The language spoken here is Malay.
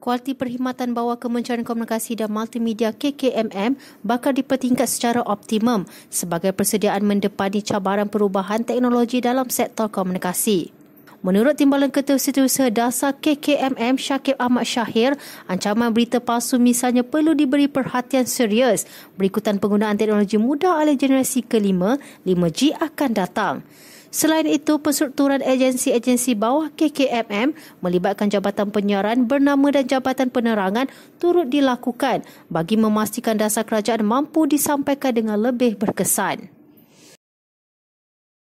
kualiti perkhidmatan bawah Kementerian Komunikasi dan Multimedia KKMM bakal dipertingkat secara optimum sebagai persediaan mendepani cabaran perubahan teknologi dalam sektor komunikasi. Menurut Timbalan Ketua Setiausaha Dasar KKMM Syakib Ahmad Syahir, ancaman berita palsu misalnya perlu diberi perhatian serius. Berikutan penggunaan teknologi muda oleh generasi kelima, 5G akan datang. Selain itu, penstrukturan agensi-agensi bawah KKMM melibatkan Jabatan Penyiaran bernama dan Jabatan Penerangan turut dilakukan bagi memastikan dasar kerajaan mampu disampaikan dengan lebih berkesan.